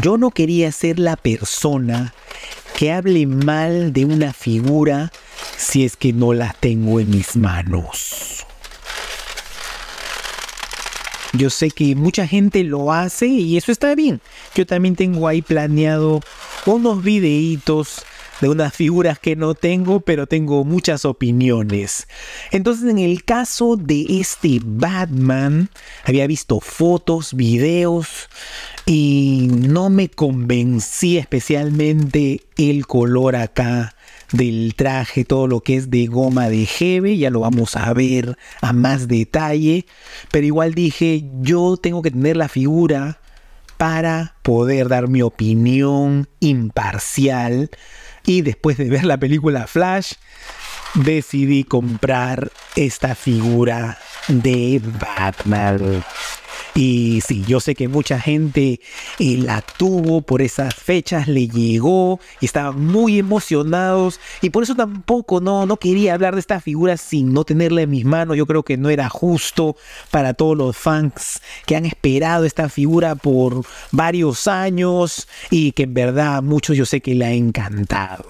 Yo no quería ser la persona que hable mal de una figura si es que no la tengo en mis manos. Yo sé que mucha gente lo hace y eso está bien. Yo también tengo ahí planeado unos videitos de unas figuras que no tengo, pero tengo muchas opiniones. Entonces, en el caso de este Batman, había visto fotos, videos y no me convencí especialmente el color acá del traje, todo lo que es de goma de jeve, ya lo vamos a ver a más detalle, pero igual dije, yo tengo que tener la figura para poder dar mi opinión imparcial. Y después de ver la película Flash, decidí comprar esta figura de Batman. Y sí, yo sé que mucha gente eh, la tuvo por esas fechas, le llegó y estaban muy emocionados. Y por eso tampoco no, no quería hablar de esta figura sin no tenerla en mis manos. Yo creo que no era justo para todos los fans que han esperado esta figura por varios años y que en verdad muchos yo sé que le ha encantado.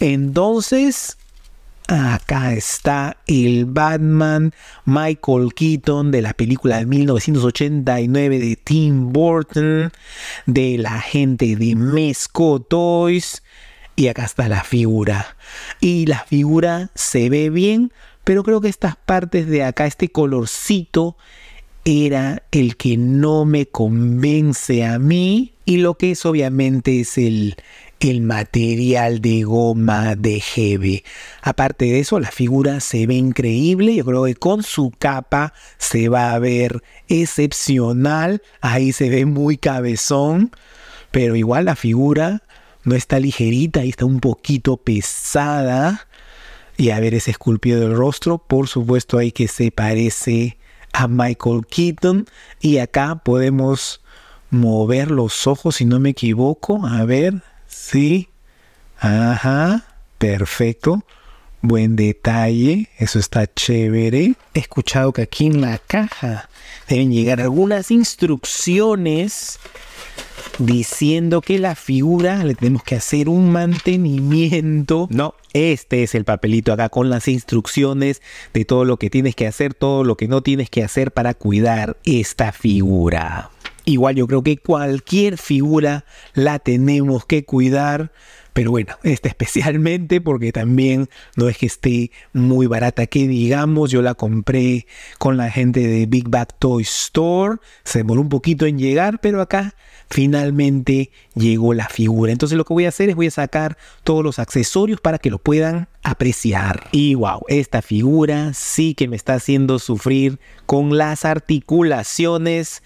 Entonces, Acá está el Batman Michael Keaton de la película de 1989 de Tim Burton, de la gente de Mesco Toys. Y acá está la figura. Y la figura se ve bien, pero creo que estas partes de acá, este colorcito, era el que no me convence a mí. Y lo que es obviamente es el, el material de goma de Hebe. Aparte de eso, la figura se ve increíble. Yo creo que con su capa se va a ver excepcional. Ahí se ve muy cabezón. Pero igual la figura no está ligerita, ahí está un poquito pesada. Y a ver ese esculpido del rostro, por supuesto hay que se parece a Michael Keaton. Y acá podemos mover los ojos, si no me equivoco. A ver, Sí. Ajá. Perfecto. Buen detalle, eso está chévere. He escuchado que aquí en la caja deben llegar algunas instrucciones diciendo que la figura le tenemos que hacer un mantenimiento. No, este es el papelito acá con las instrucciones de todo lo que tienes que hacer, todo lo que no tienes que hacer para cuidar esta figura. Igual yo creo que cualquier figura la tenemos que cuidar pero bueno, esta especialmente porque también no es que esté muy barata, que digamos, yo la compré con la gente de Big Bad Toy Store, se demoró un poquito en llegar, pero acá finalmente llegó la figura. Entonces lo que voy a hacer es voy a sacar todos los accesorios para que lo puedan apreciar. Y wow, esta figura sí que me está haciendo sufrir con las articulaciones.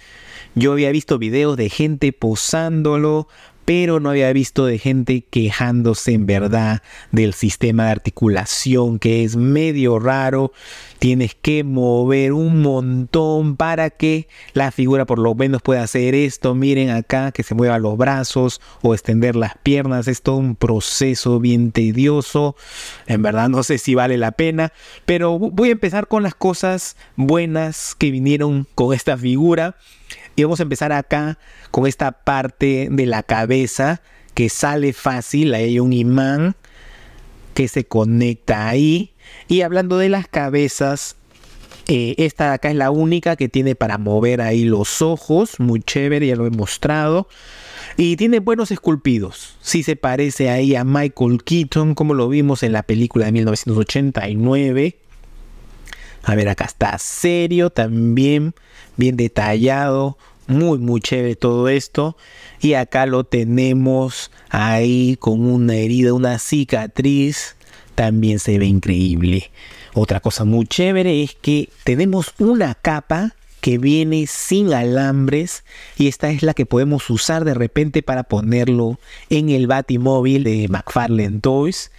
Yo había visto videos de gente posándolo, pero no había visto de gente quejándose en verdad del sistema de articulación que es medio raro. Tienes que mover un montón para que la figura por lo menos pueda hacer esto. Miren acá que se muevan los brazos o extender las piernas. Es todo un proceso bien tedioso. En verdad no sé si vale la pena, pero voy a empezar con las cosas buenas que vinieron con esta figura. Y vamos a empezar acá con esta parte de la cabeza que sale fácil, ahí hay un imán que se conecta ahí. Y hablando de las cabezas, eh, esta de acá es la única que tiene para mover ahí los ojos, muy chévere, ya lo he mostrado. Y tiene buenos esculpidos. Sí se parece ahí a Michael Keaton, como lo vimos en la película de 1989. A ver, acá está serio también, bien detallado, muy muy chévere todo esto y acá lo tenemos ahí con una herida una cicatriz también se ve increíble otra cosa muy chévere es que tenemos una capa que viene sin alambres y esta es la que podemos usar de repente para ponerlo en el batimóvil de McFarlane Toys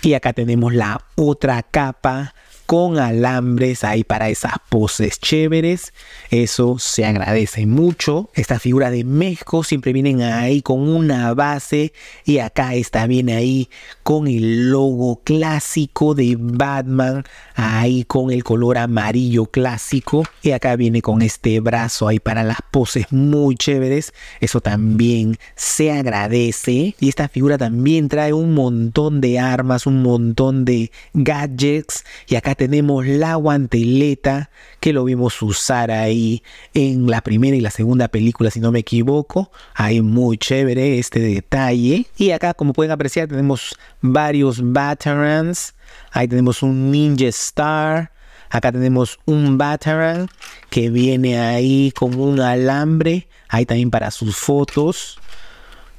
y acá tenemos la otra capa con alambres ahí para esas poses chéveres. Eso se agradece mucho. esta figura de Mezco siempre vienen ahí con una base y acá está bien ahí con el logo clásico de Batman, ahí con el color amarillo clásico y acá viene con este brazo ahí para las poses muy chéveres. Eso también se agradece y esta figura también trae un montón de armas, un montón de gadgets y acá tenemos la guanteleta que lo vimos usar ahí en la primera y la segunda película, si no me equivoco. Ahí muy chévere este detalle. Y acá, como pueden apreciar, tenemos varios Batarans. Ahí tenemos un Ninja Star. Acá tenemos un Batarang que viene ahí con un alambre, ahí también para sus fotos.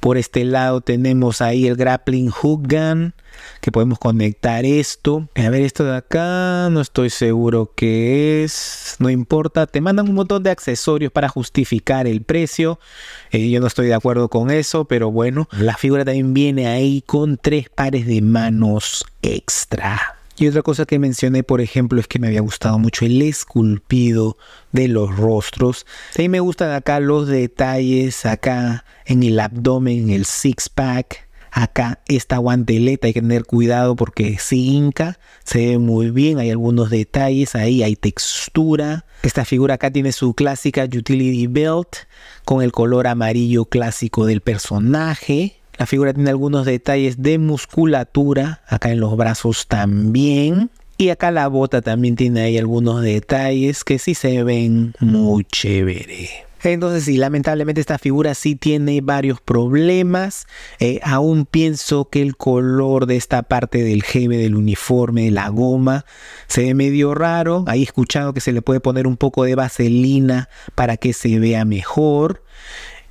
Por este lado tenemos ahí el grappling hook gun, que podemos conectar esto. A ver, esto de acá, no estoy seguro qué es, no importa. Te mandan un montón de accesorios para justificar el precio. Eh, yo no estoy de acuerdo con eso, pero bueno, la figura también viene ahí con tres pares de manos extra. Y otra cosa que mencioné, por ejemplo, es que me había gustado mucho el esculpido de los rostros. mí me gustan acá los detalles, acá en el abdomen, en el six-pack, acá esta guanteleta hay que tener cuidado porque si hinca se ve muy bien hay algunos detalles ahí hay textura esta figura acá tiene su clásica utility belt con el color amarillo clásico del personaje la figura tiene algunos detalles de musculatura, acá en los brazos también. Y acá la bota también tiene ahí algunos detalles que sí se ven muy chévere. Entonces sí, lamentablemente esta figura sí tiene varios problemas. Eh, aún pienso que el color de esta parte del jefe del uniforme, de la goma, se ve medio raro. Ahí he escuchado que se le puede poner un poco de vaselina para que se vea mejor.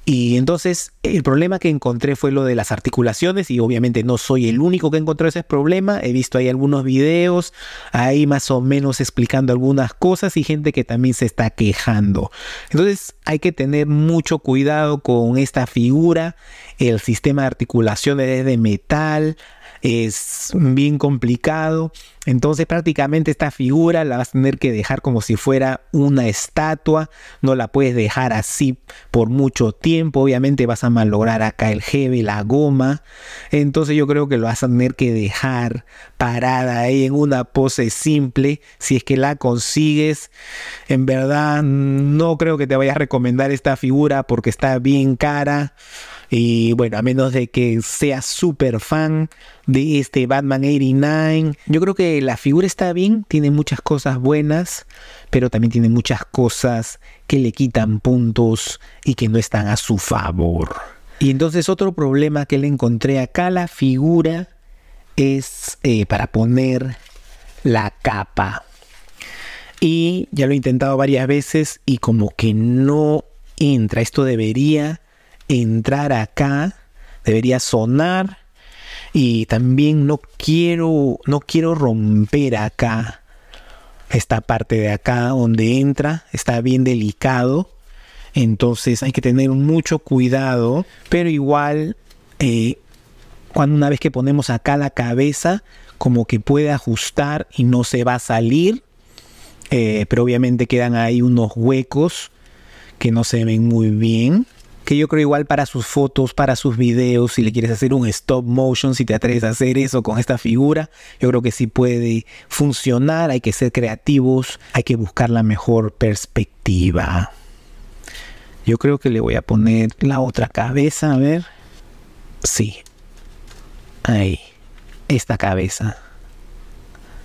Y entonces el problema que encontré fue lo de las articulaciones y obviamente no soy el único que encontró ese problema. He visto ahí algunos videos, ahí más o menos explicando algunas cosas y gente que también se está quejando. Entonces hay que tener mucho cuidado con esta figura. El sistema de articulaciones es de metal, es bien complicado. Entonces prácticamente esta figura la vas a tener que dejar como si fuera una estatua, no la puedes dejar así por mucho tiempo, obviamente vas a malograr acá el y la goma, entonces yo creo que lo vas a tener que dejar parada ahí en una pose simple, si es que la consigues, en verdad no creo que te vaya a recomendar esta figura porque está bien cara. Y bueno, a menos de que sea súper fan de este Batman 89, yo creo que la figura está bien, tiene muchas cosas buenas, pero también tiene muchas cosas que le quitan puntos y que no están a su favor. Y entonces otro problema que le encontré acá, la figura es eh, para poner la capa. Y ya lo he intentado varias veces y como que no entra. Esto debería entrar acá, debería sonar y también no quiero no quiero romper acá esta parte de acá donde entra, está bien delicado. Entonces hay que tener mucho cuidado, pero igual eh, cuando una vez que ponemos acá la cabeza, como que puede ajustar y no se va a salir. Eh, pero obviamente quedan ahí unos huecos que no se ven muy bien que yo creo igual para sus fotos, para sus videos, si le quieres hacer un stop motion, si te atreves a hacer eso con esta figura, yo creo que sí puede funcionar, hay que ser creativos, hay que buscar la mejor perspectiva. Yo creo que le voy a poner la otra cabeza, a ver. Sí. Ahí. Esta cabeza.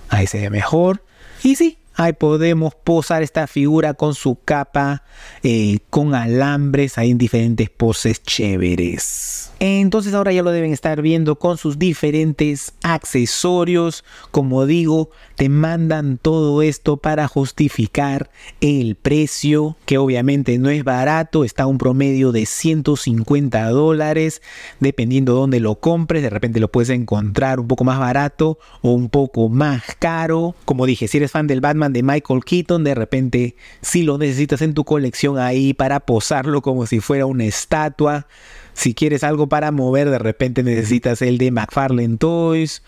Ahí se ve mejor. Y sí, Ahí podemos posar esta figura con su capa, eh, con alambres, ahí en diferentes poses chéveres. Entonces ahora ya lo deben estar viendo con sus diferentes accesorios. Como digo, te mandan todo esto para justificar el precio, que obviamente no es barato, está a un promedio de 150 dólares, dependiendo dónde lo compres, de repente lo puedes encontrar un poco más barato o un poco más caro. Como dije, si eres fan del Batman, de Michael Keaton, de repente si lo necesitas en tu colección ahí para posarlo como si fuera una estatua. Si quieres algo para mover, de repente necesitas el de McFarlane Toys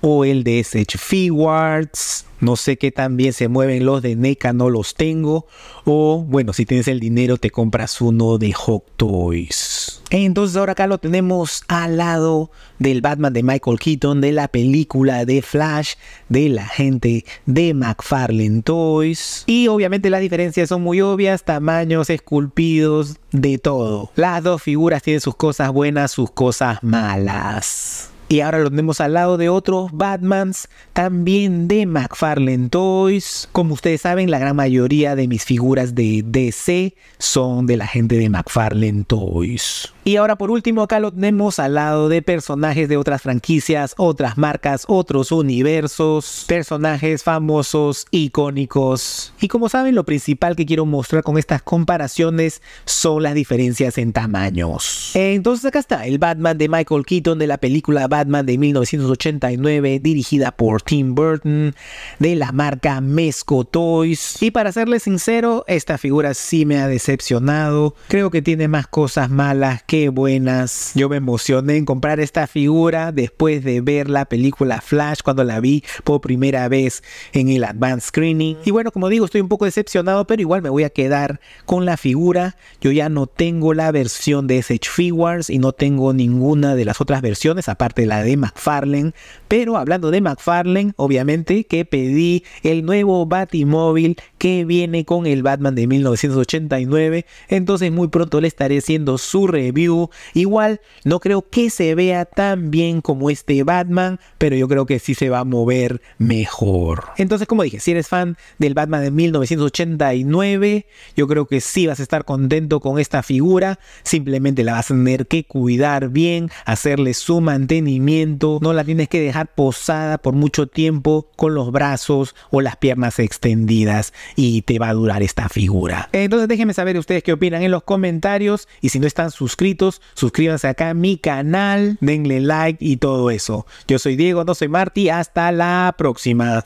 o el de SH Figuarts. No sé qué también se mueven los de NECA, no los tengo. O bueno, si tienes el dinero, te compras uno de Hawk Toys. Entonces ahora acá lo tenemos al lado del Batman de Michael Keaton, de la película de Flash, de la gente de McFarlane Toys. Y obviamente las diferencias son muy obvias, tamaños, esculpidos, de todo. Las dos figuras tienen su cosas buenas, sus cosas malas. Y ahora lo tenemos al lado de otros Batmans, también de McFarlane Toys. Como ustedes saben, la gran mayoría de mis figuras de DC son de la gente de McFarlane Toys. Y ahora por último acá lo tenemos al lado de personajes de otras franquicias, otras marcas, otros universos, personajes famosos, icónicos. Y como saben lo principal que quiero mostrar con estas comparaciones son las diferencias en tamaños. Entonces acá está el Batman de Michael Keaton de la película Batman de 1989 dirigida por Tim Burton de la marca Mesco Toys. Y para serles sincero, esta figura sí me ha decepcionado. Creo que tiene más cosas malas Qué buenas. Yo me emocioné en comprar esta figura después de ver la película Flash cuando la vi por primera vez en el Advanced Screening. Y bueno, como digo, estoy un poco decepcionado, pero igual me voy a quedar con la figura. Yo ya no tengo la versión de SH Figures y no tengo ninguna de las otras versiones, aparte de la de McFarlane. Pero hablando de McFarlane, obviamente que pedí el nuevo Batimóvil que viene con el Batman de 1989. Entonces muy pronto le estaré haciendo su review. Igual no creo que se vea tan bien como este Batman, pero yo creo que sí se va a mover mejor. Entonces como dije, si eres fan del Batman de 1989, yo creo que sí vas a estar contento con esta figura. Simplemente la vas a tener que cuidar bien, hacerle su mantenimiento. No la tienes que dejar posada por mucho tiempo con los brazos o las piernas extendidas y te va a durar esta figura. Entonces déjenme saber ustedes qué opinan en los comentarios y si no están suscritos, suscríbanse acá a mi canal, denle like y todo eso. Yo soy Diego, no soy Marty, hasta la próxima.